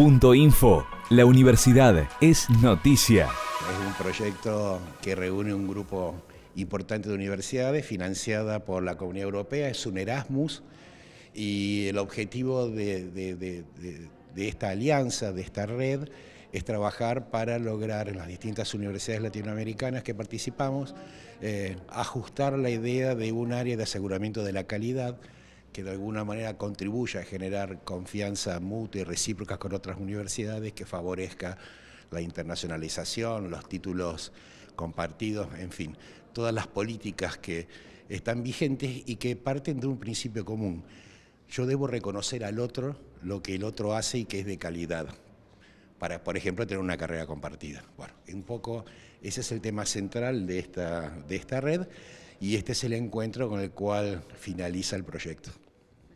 Info. La universidad es noticia. Es un proyecto que reúne un grupo importante de universidades financiada por la Comunidad Europea, es un Erasmus y el objetivo de, esta alianza, de esta red, es trabajar para lograr en las distintas universidades latinoamericanas que participamos eh, ajustar la idea de un área de aseguramiento de la calidad que de alguna manera contribuya a generar confianza mutua y recíproca con otras universidades, que favorezca la internacionalización, los títulos compartidos, en fin, todas las políticas que están vigentes y que parten de un principio común. Yo debo reconocer al otro lo que el otro hace y que es de calidad, para, por ejemplo, tener una carrera compartida. Bueno, un poco ese es el tema central de esta, de esta red y este es el encuentro con el cual finaliza el proyecto.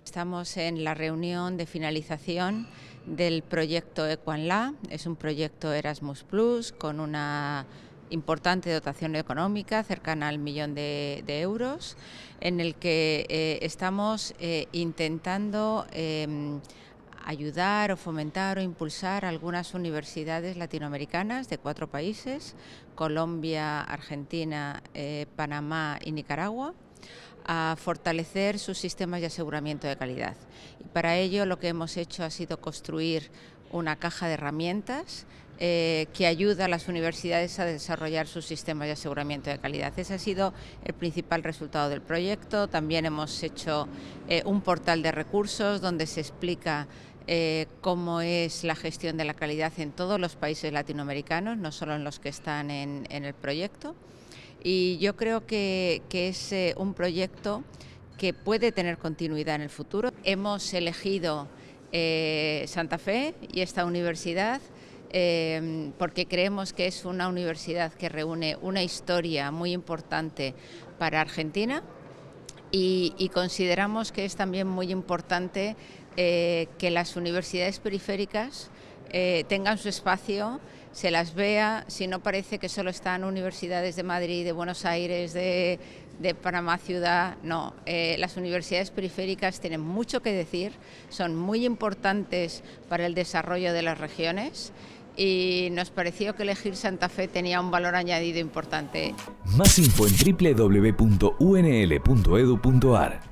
Estamos en la reunión de finalización del proyecto Equanla. Es un proyecto Erasmus Plus con una importante dotación económica, cercana al millón de, euros, en el que eh, estamos eh, intentando em, ayudar o fomentar o impulsar algunas universidades latinoamericanas de cuatro países, Colombia, Argentina, eh, Panamá y Nicaragua a fortalecer sus sistemas de aseguramiento de calidad. Y para ello lo que hemos hecho ha sido construir una caja de herramientas eh, que ayuda a las universidades a desarrollar sus sistemas de aseguramiento de calidad. Ese ha sido el principal resultado del proyecto. También hemos hecho eh, un portal de recursos donde se explica eh, cómo es la gestión de la calidad en todos los países latinoamericanos, no solo en los que están en, el proyecto. Y yo creo que, es eh, un proyecto que puede tener continuidad en el futuro. Hemos elegido eh, Santa Fe y esta universidad porque creemos que es una universidad que reúne una historia muy importante para Argentina y, y consideramos que es también muy importante eh, que las universidades periféricas eh, tengan su espacio, se las vea, si no parece que solo están universidades de Madrid, de Buenos Aires, de, Panamá Ciudad, no, eh, las universidades periféricas tienen mucho que decir, son muy importantes para el desarrollo de las regiones y nos pareció que elegir Santa Fe tenía un valor añadido importante. Más info en www.unl.edu.ar